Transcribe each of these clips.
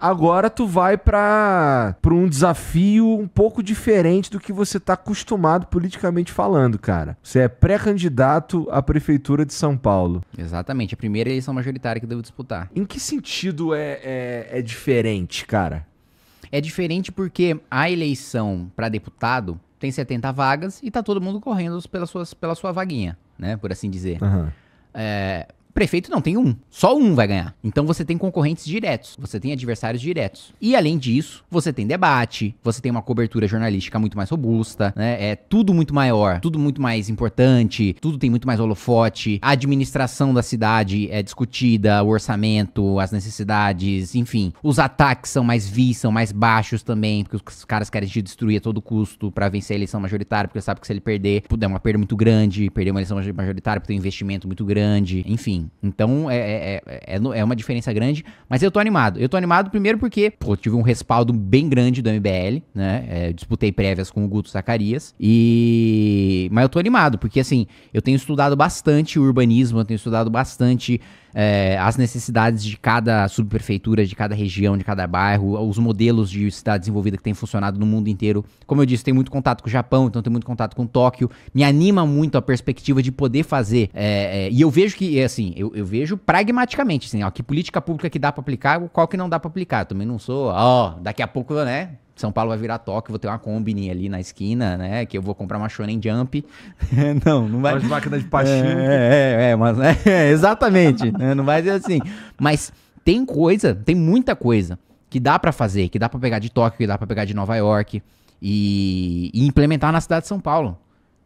Agora tu vai para um desafio um pouco diferente do que você tá acostumado politicamente falando, cara. Você é pré-candidato à prefeitura de São Paulo. Exatamente, a primeira eleição majoritária que eu devo disputar. Em que sentido é, é, é diferente, cara? É diferente porque a eleição para deputado tem 70 vagas e tá todo mundo correndo pela, suas, pela sua vaguinha, né? Por assim dizer. Uhum. É, prefeito não tem um. Só um vai ganhar. Então você tem concorrentes diretos, você tem adversários diretos. E além disso, você tem debate, você tem uma cobertura jornalística muito mais robusta, né? É tudo muito maior, tudo muito mais importante, tudo tem muito mais holofote. A administração da cidade é discutida, o orçamento, as necessidades, enfim. Os ataques são mais vistos, são mais baixos também, porque os caras querem te destruir a todo custo para vencer a eleição majoritária, porque sabe que se ele perder, é uma perda muito grande, perder uma eleição majoritária porque tem um investimento muito grande, enfim assim. Então é, é, é, é, uma diferença grande, mas eu tô animado. Eu tô animado primeiro porque, pô, tive um respaldo bem grande do MBL, né? É, disputei prévias com o Guto Zacarias e... Mas eu tô animado, porque assim, eu tenho estudado bastante urbanismo, eu tenho estudado bastante é, as necessidades de cada subprefeitura, de cada região, de cada bairro, os modelos de cidade desenvolvida que tem funcionado no mundo inteiro. Como eu disse, tem muito contato com o Japão, então tem muito contato com Tóquio. Me anima muito a perspectiva de poder fazer. É, é, e eu vejo que, é assim, eu, eu vejo pragmaticamente, assim, ó, que política pública que dá para aplicar, qual que não dá para aplicar. Eu também não sou, ó, daqui a pouco, né? São Paulo vai virar Tóquio, vou ter uma Combine ali na esquina, né? Que eu vou comprar uma Shonen Jump. não, não vai. Uma máquina de pachinko. É, é, é, é mas, é exatamente. né? Não vai ser assim. Mas tem coisa, tem muita coisa que dá para fazer, que dá para pegar de Tóquio, que dá para pegar de Nova York e, e implementar na cidade de São Paulo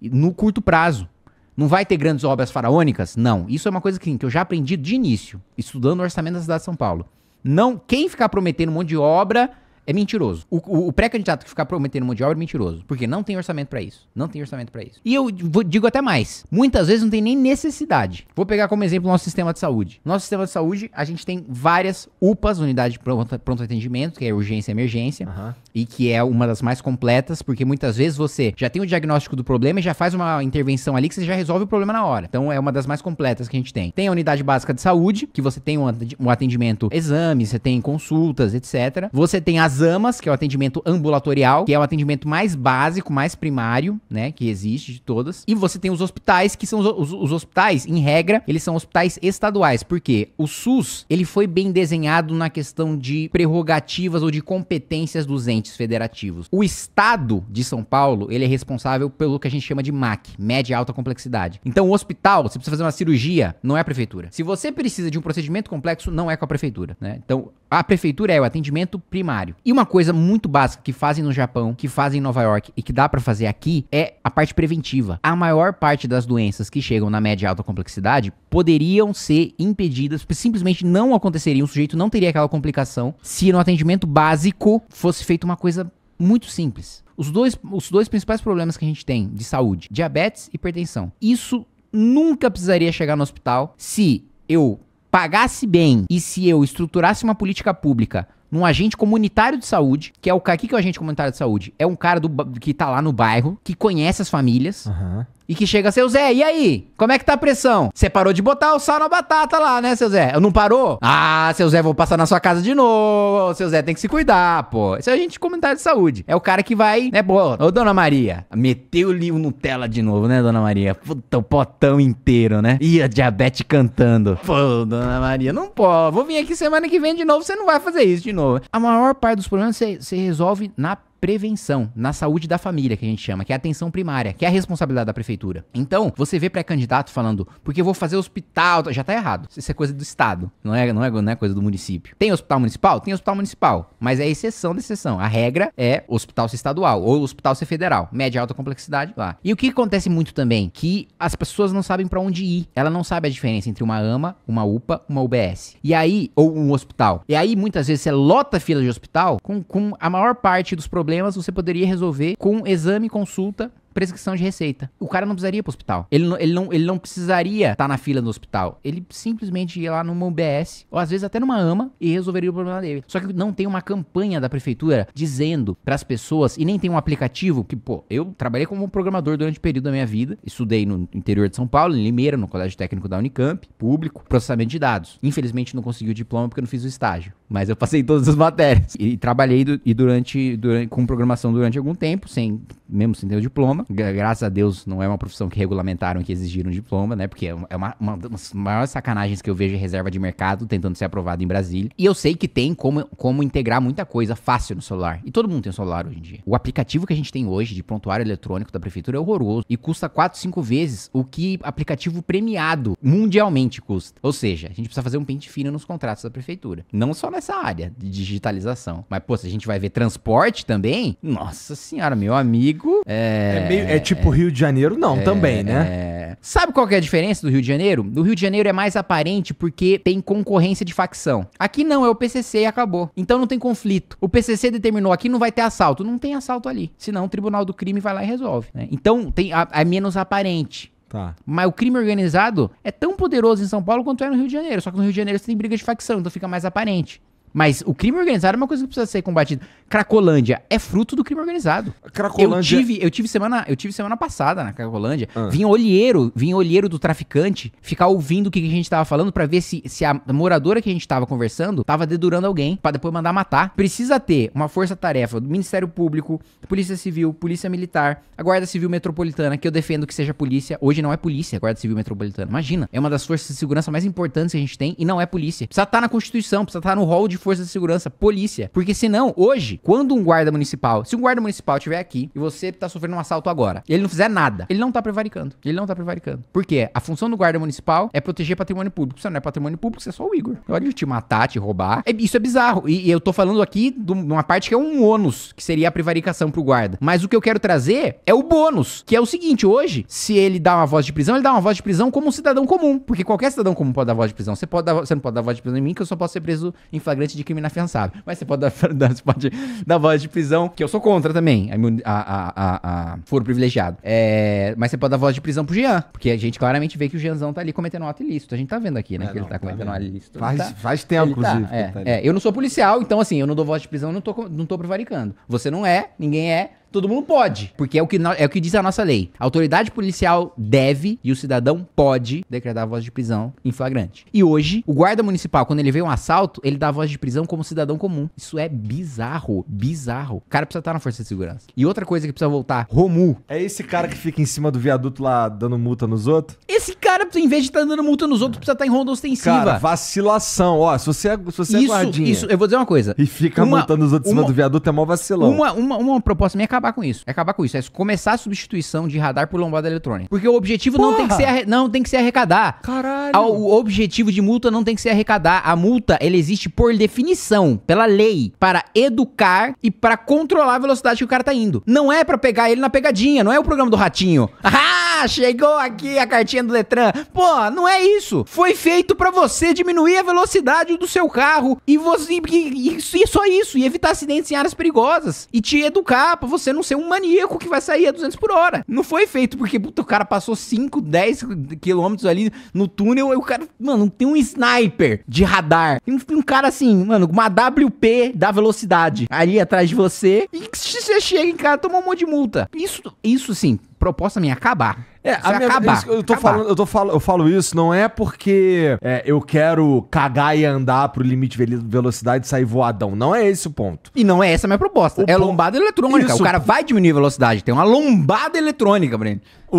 no curto prazo. Não vai ter grandes obras faraônicas? Não. Isso é uma coisa que, assim, que eu já aprendi de início, estudando o orçamento da cidade de São Paulo. Não, quem ficar prometendo um monte de obra é mentiroso. O, o, o pré-candidato que ficar prometendo o Mundial é mentiroso. Porque não tem orçamento para isso. Não tem orçamento para isso. E eu vou, digo até mais. Muitas vezes não tem nem necessidade. Vou pegar como exemplo o nosso sistema de saúde. Nosso sistema de saúde, a gente tem várias UPAs, unidade de pronto, pronto atendimento, que é urgência e emergência. Uhum. E que é uma das mais completas, porque muitas vezes você já tem o diagnóstico do problema e já faz uma intervenção ali que você já resolve o problema na hora. Então é uma das mais completas que a gente tem. Tem a unidade básica de saúde, que você tem um atendimento, exames, você tem consultas, etc. Você tem as as AMAs, que é o atendimento ambulatorial, que é o atendimento mais básico, mais primário, né? Que existe de todas. E você tem os hospitais, que são os, os, os hospitais, em regra, eles são hospitais estaduais. porque O SUS, ele foi bem desenhado na questão de prerrogativas ou de competências dos entes federativos. O Estado de São Paulo, ele é responsável pelo que a gente chama de MAC, média e alta complexidade. Então, o hospital, você precisa fazer uma cirurgia, não é a prefeitura. Se você precisa de um procedimento complexo, não é com a prefeitura, né? Então, a prefeitura é o atendimento primário. E uma coisa muito básica que fazem no Japão, que fazem em Nova York e que dá para fazer aqui é a parte preventiva. A maior parte das doenças que chegam na média e alta complexidade poderiam ser impedidas, simplesmente não aconteceriam, o sujeito não teria aquela complicação se no atendimento básico fosse feita uma coisa muito simples. Os dois, os dois principais problemas que a gente tem de saúde, diabetes e hipertensão. Isso nunca precisaria chegar no hospital se eu pagasse bem e se eu estruturasse uma política pública num agente comunitário de saúde, que é o que, que é o agente comunitário de saúde? É um cara do, que tá lá no bairro, que conhece as famílias, uhum. E que chega seu Zé, e aí? Como é que tá a pressão? Você parou de botar o sal na batata lá, né, seu Zé? Eu não parou? Ah, seu Zé, vou passar na sua casa de novo. Seu Zé tem que se cuidar, pô. Isso é a gente comunidade de saúde. É o cara que vai, né, pô. Ô, dona Maria, meteu-lhe o Nutella de novo, né, dona Maria? Puta, o potão inteiro, né? E a diabetes cantando. Pô, dona Maria, não pode. Vou vir aqui semana que vem de novo, você não vai fazer isso de novo. A maior parte dos problemas você resolve na prevenção na saúde da família, que a gente chama, que é a atenção primária, que é a responsabilidade da prefeitura. Então, você vê pré-candidato falando, porque eu vou fazer hospital, já tá errado. Isso é coisa do Estado, não é, não é, não é coisa do município. Tem hospital municipal? Tem hospital municipal, mas é exceção da exceção. A regra é hospital ser estadual ou hospital ser federal, média alta complexidade lá. E o que acontece muito também? Que as pessoas não sabem para onde ir. Ela não sabe a diferença entre uma AMA, uma UPA, uma UBS. E aí, ou um hospital. E aí, muitas vezes, você lota a fila de hospital com, com a maior parte dos problemas problemas você poderia resolver com exame, consulta prescrição de receita. O cara não precisaria ir pro hospital. Ele não, ele não, ele não precisaria estar tá na fila no hospital. Ele simplesmente ia lá numa UBS, ou às vezes até numa AMA, e resolveria o problema dele. Só que não tem uma campanha da prefeitura dizendo para as pessoas, e nem tem um aplicativo que, pô, eu trabalhei como programador durante o um período da minha vida, estudei no interior de São Paulo, em Limeira, no Colégio Técnico da Unicamp, público, processamento de dados. Infelizmente não consegui o diploma porque eu não fiz o estágio, mas eu passei todas as matérias. E, e trabalhei do, e durante, durante, com programação durante algum tempo, sem mesmo sem ter o diploma, diploma. Graças a Deus não é uma profissão que regulamentaram e que exigiram diploma, né? Porque é, é uma, uma das maiores sacanagens que eu vejo em reserva de mercado tentando ser aprovado em Brasília. E eu sei que tem como, como integrar muita coisa fácil no celular. E todo mundo tem um celular hoje em dia. O aplicativo que a gente tem hoje de prontuário eletrônico da prefeitura é horroroso e custa 4, 5 vezes o que aplicativo premiado mundialmente custa. Ou seja, a gente precisa fazer um pente fino nos contratos da prefeitura. Não só nessa área de digitalização. Mas, pô, se a gente vai ver transporte também, nossa senhora, meu amigo. É, é meio. É, tipo é, Rio de Janeiro, não, é, também, né? É. Sabe qual que é a diferença do Rio de Janeiro? No Rio de Janeiro é mais aparente porque tem concorrência de facção. Aqui não, é o PCC e acabou. Então não tem conflito. O PCC determinou aqui não vai ter assalto. Não tem assalto ali. Senão o Tribunal do Crime vai lá e resolve. Né? Então tem a, a menos aparente. Tá. Mas o crime organizado é tão poderoso em São Paulo quanto é no Rio de Janeiro. Só que no Rio de Janeiro você tem briga de facção, então fica mais aparente. Mas o crime organizado é uma coisa que precisa ser combatida. Cracolândia é fruto do crime organizado. Cracolândia... Eu é- tive, eu tive, semana, eu tive semana passada na Cracolândia. Ah. Vinha olheiro, vinha olheiro do traficante ficar ouvindo o que, a gente tava falando para ver se, se a moradora que a gente tava conversando tava dedurando alguém para depois mandar matar. Precisa ter uma força-tarefa do Ministério Público, Polícia Civil, Polícia Militar, a Guarda Civil Metropolitana, que eu defendo que seja polícia. Hoje não é polícia, a é Guarda Civil Metropolitana. Imagina, é uma das forças de segurança mais importantes que a gente tem e não é polícia. Precisa estar tá na Constituição, precisa estar tá no hall de forças de segurança, polícia. Porque senão, hoje, quando um guarda municipal, se um guarda municipal estiver aqui e você tá sofrendo um assalto agora, ele não fizer nada, ele não tá prevaricando. Ele não tá prevaricando. Por quê? A função do guarda municipal é proteger patrimônio público. Se não é patrimônio público, você é só o Igor. Pode te matar, te roubar. É, isso é bizarro. E, e eu tô falando aqui de uma parte que é um ônus, que seria a prevaricação pro guarda. Mas o que eu quero trazer é o bônus, que é o seguinte, hoje, se ele dá uma voz de prisão, ele dá uma voz de prisão como um cidadão comum. Porque qualquer cidadão comum pode dar voz de prisão. Você, pode dar, você não pode dar voz de prisão em mim, que eu só posso ser preso em flagrante de crime inafiançável. Mas você pode dar, dar, você pode dar voz de prisão, que eu sou contra também, a, a, a, a foro privilegiado. É, mas você pode dar voz de prisão pro Jean, porque a gente claramente vê que o Jeanzão tá ali cometendo um ato ilícito. A gente tá vendo aqui, né? É, que não, ele tá, tá cometendo um ato ilícito. Faz, tá, faz tempo, tá, inclusive. Tá, é, tá é, eu não sou policial, então assim, eu não dou voz de prisão, não tô, não tô prevaricando. Você não é, ninguém é todo mundo pode. Porque é o que, é o que diz a nossa lei. A autoridade policial deve e o cidadão pode decretar a voz de prisão em flagrante. E hoje, o guarda municipal, quando ele vê um assalto, ele dá a voz de prisão como cidadão comum. Isso é bizarro. Bizarro. O cara precisa estar na força de segurança. E outra coisa que precisa voltar: Romu. É esse cara que fica em cima do viaduto lá dando multa nos outros? Esse cara, em vez de estar dando multa nos outros, precisa estar em ronda ostensiva. Cara, vacilação. Ó, se você é, se você é guardinha. Isso, eu vou dizer uma coisa. E fica uma, multando os outros uma, em cima do viaduto, é mó vacilão. Uma, uma, uma proposta minha acabou acabar com isso. É acabar com isso. É começar a substituição de radar por lombada eletrônica. Porque o objetivo Porra! não tem, que ser arre... não tem que ser arrecadar. Caralho. O objetivo de multa não tem que ser arrecadar. A multa, ela existe por definição, pela lei, para educar e para controlar a velocidade que o cara tá indo. Não é para pegar ele na pegadinha. Não é o programa do ratinho. Ahá! chegou aqui a cartinha do Letran. Pô, não é isso. Foi feito para você diminuir a velocidade do seu carro e você e, e, e só isso, e evitar acidentes em áreas perigosas e te educar para você não ser um maníaco que vai sair a 200 por hora. Não foi feito porque puta, o cara passou 5, 10 quilômetros ali no túnel e o cara, mano, tem um sniper de radar. Tem um, tem um cara assim, mano, uma WP da velocidade ali atrás de você e você chega em casa, toma um monte de multa. Isso, isso sim, proposta minha acabar. É, a minha, é acabar. Eu, tô acabar. Falando, eu, tô falo, eu falo isso não é porque é, eu quero cagar e andar pro limite de velocidade e sair voadão. Não é esse o ponto. E não é essa a minha proposta. O é lombada eletrônica. Isso. O cara vai diminuir a velocidade. Tem uma lombada eletrônica, Breno. O,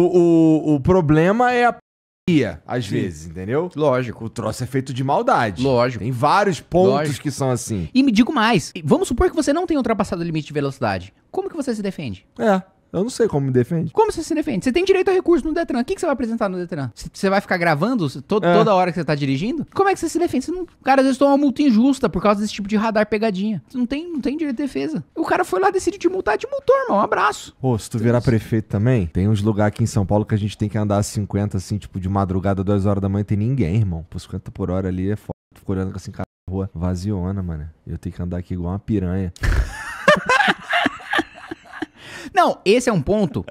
o, o problema é a às Sim. vezes, entendeu? Lógico. O troço é feito de maldade. Lógico. Tem vários pontos Lógico. que são assim. E me digo mais, vamos supor que você não tenha ultrapassado o limite de velocidade. Como que você se defende? É. Eu não sei como me defende. Como você se defende? Você tem direito a recurso no Detran. O que, que você vai apresentar no Detran? Você vai ficar gravando é. toda hora que você tá dirigindo? Como é que você se defende? Você não... Cara, às vezes toma uma multa injusta por causa desse tipo de radar pegadinha. Você não tem, não tem direito de defesa. O cara foi lá, decidiu te multar, te multou, irmão. Um abraço. Pô, se tu virar prefeito também, tem uns lugares aqui em São Paulo que a gente tem que andar 50, assim, tipo, de madrugada, 2 horas da manhã, tem ninguém, irmão. Por 50 por hora ali é foda. Fico olhando assim, cara, rua vaziona, mano. Eu tenho que andar aqui igual uma piranha. Não, esse é um ponto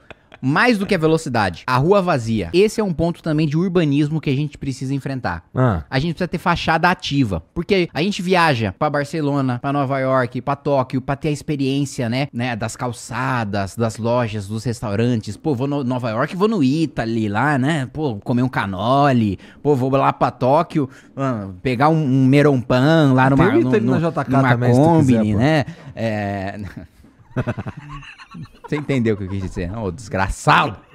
mais do que a velocidade. A rua vazia. Esse é um ponto também de urbanismo que a gente precisa enfrentar. Ah. A gente precisa ter fachada ativa, porque a gente viaja para Barcelona, para Nova York, para Tóquio, para ter a experiência, né, né, das calçadas, das lojas, dos restaurantes. Pô, vou no Nova York, vou no Italy lá, né? Pô, comer um canole. Pô, vou lá para Tóquio, ah, pegar um, um meron pan lá numa, no, no, na JK numa Kombi, né? É... Você entendeu o que eu quis dizer, não? Né, ô, desgraçado!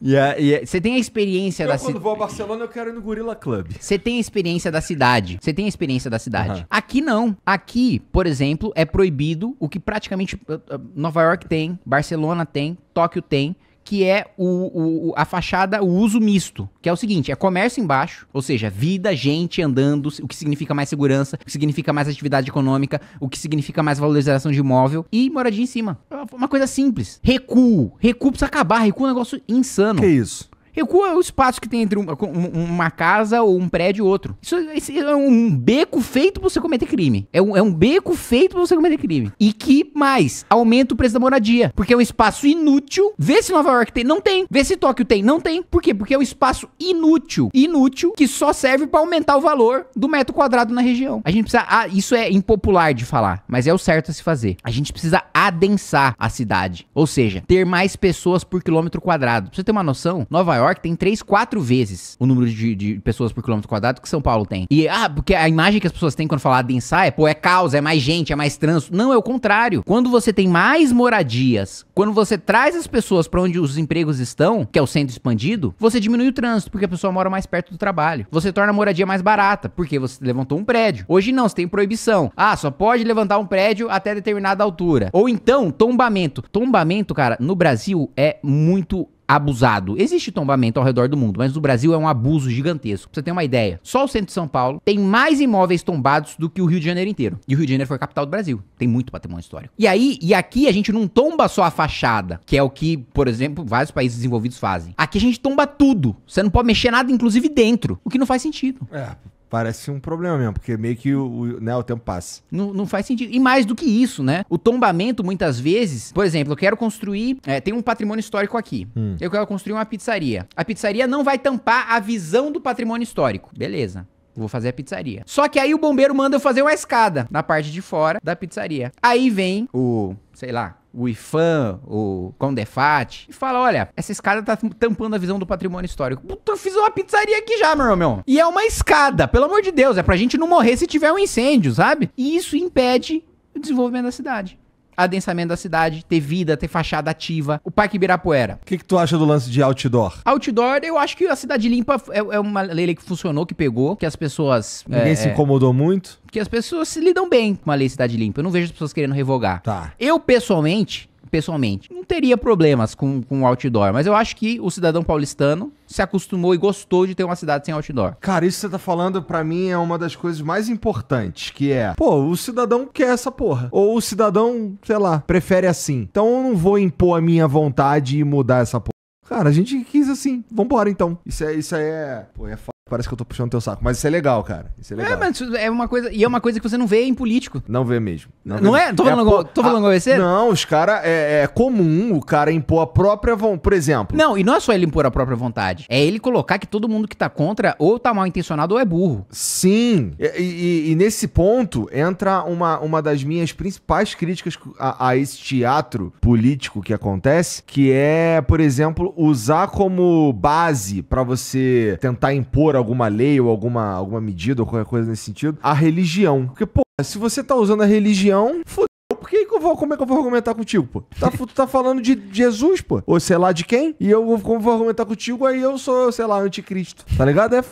E, a, você tem a experiência eu da cidade. Quando vou a Barcelona, eu quero ir no Gorilla Club. Você tem a experiência da cidade. Você tem a experiência da cidade. Uhum. Aqui não. Aqui, por exemplo, é proibido o que praticamente eh, eh, Nova York tem, Barcelona tem, Tóquio tem que é o, o, a fachada, o uso misto, que é o seguinte, é comércio embaixo, ou seja, vida, gente andando, o que significa mais segurança, o que significa mais atividade econômica, o que significa mais valorização de imóvel e moradia em cima. É uma coisa simples. Recuo. Recuo precisa acabar, recuo é um negócio insano. Que isso? Recua é o espaço que tem entre uma, uma casa ou um prédio e outro. Isso, isso é um beco feito pra você cometer crime. É um, é um beco feito pra você cometer crime. E que mais? Aumenta o preço da moradia. Porque é um espaço inútil. Vê se Nova York tem. Não tem. Vê se Tóquio tem. Não tem. Por quê? Porque é um espaço inútil. Inútil que só serve para aumentar o valor do metro quadrado na região. A gente precisa. Ah, isso é impopular de falar, mas é o certo a se fazer. A gente precisa adensar a cidade. Ou seja, ter mais pessoas por quilômetro quadrado. Pra você ter uma noção, Nova York tem 3, 4 vezes o número de, de pessoas por quilômetro quadrado que São Paulo tem. E, ah, porque a imagem que as pessoas têm quando falam adensar é, pô, é caos, é mais gente, é mais trânsito. Não, é o contrário. Quando você tem mais moradias, quando você traz as pessoas para onde os empregos estão, que é o centro expandido, você diminui o trânsito, porque a pessoa mora mais perto do trabalho. Você torna a moradia mais barata, porque você levantou um prédio. Hoje não, você tem proibição. Ah, só pode levantar um prédio até determinada altura. Ou então, tombamento. Tombamento, cara, no Brasil é muito abusado. Existe tombamento ao redor do mundo, mas no Brasil é um abuso gigantesco. Pra você ter uma ideia, só o centro de São Paulo tem mais imóveis tombados do que o Rio de Janeiro inteiro. E o Rio de Janeiro foi a capital do Brasil. Tem muito patrimônio histórico. E aí, e aqui a gente não tomba só a fachada, que é o que, por exemplo, vários países desenvolvidos fazem. Aqui a gente tomba tudo. Você não pode mexer nada, inclusive dentro, o que não faz sentido. É, parece um problema mesmo, porque meio que o, o, né, o tempo passa. Não, não faz sentido. E mais do que isso, né? O tombamento, muitas vezes, por exemplo, eu quero construir. É, tem um patrimônio histórico aqui. Hum. Eu quero construir uma pizzaria. A pizzaria não vai tampar a visão do patrimônio histórico. Beleza. Vou fazer a pizzaria. Só que aí o bombeiro manda eu fazer uma escada na parte de fora da pizzaria. Aí vem o, sei lá, o IFAM, o Condefat, e fala: olha, essa escada tá tampando a visão do patrimônio histórico. Puta, eu fiz uma pizzaria aqui já, meu irmão. E é uma escada, pelo amor de Deus, é pra gente não morrer se tiver um incêndio, sabe? E isso impede o desenvolvimento da cidade adensamento da cidade, ter vida, ter fachada ativa, o Parque Ibirapuera. O que, que tu acha do lance de outdoor? Outdoor, eu acho que a cidade limpa é, é uma lei que funcionou, que pegou, que as pessoas. Ninguém é, se é, incomodou muito? Que as pessoas se lidam bem com a lei cidade limpa. Eu não vejo as pessoas querendo revogar. Tá. Eu, pessoalmente, pessoalmente. Não teria problemas com, com outdoor, mas eu acho que o cidadão paulistano se acostumou e gostou de ter uma cidade sem outdoor. Cara, isso que você tá falando para mim é uma das coisas mais importantes, que é, pô, o cidadão quer essa porra. Ou o cidadão, sei lá, prefere assim. Então eu não vou impor a minha vontade e mudar essa porra. Cara, a gente quis assim. Vambora então. Isso é. Isso é. Pô, é foda. Parece que eu tô puxando teu saco. Mas isso é legal, cara. Isso é legal. É, mas é uma coisa. E é uma coisa que você não vê em político. Não vê mesmo. Não, vê é? Mesmo. Tô falando, é a, tô falando a, você? Não, os caras. É, é, comum o cara impor a própria vontade. Por exemplo. Não, e não é só ele impor a própria vontade. É ele colocar que todo mundo que tá contra ou tá mal intencionado ou é burro. Sim. E, e, e nesse ponto entra uma, uma das minhas principais críticas a, a esse teatro político que acontece, que é, por exemplo, usar como base para você tentar impor a alguma lei ou alguma, alguma medida ou qualquer coisa nesse sentido, a religião. Porque, pô, se você tá usando a religião, fodeu. Porque que eu vou, como é que eu vou argumentar contigo, pô? Tá, tu tá falando de Jesus, pô. Ou sei lá de quem? E eu como vou argumentar contigo, aí eu sou, sei lá, anticristo. Tá ligado? É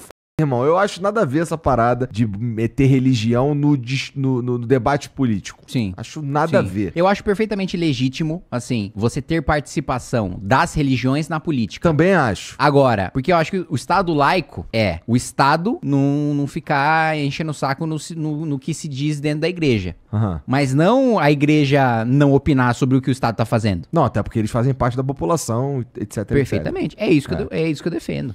Irmão, eu acho nada a ver essa parada de meter religião no, no, no debate político. Sim. Acho nada Sim. a ver. Eu acho perfeitamente legítimo, assim, você ter participação das religiões na política. Também acho. Agora, porque eu acho que o Estado laico é o Estado não, não ficar enchendo o saco no, no, no que se diz dentro da igreja. Uhum. Mas não a igreja não opinar sobre o que o Estado tá fazendo. Não, até porque eles fazem parte da população, etc. Perfeitamente. Etc. É, isso que é. Eu, é isso que eu defendo.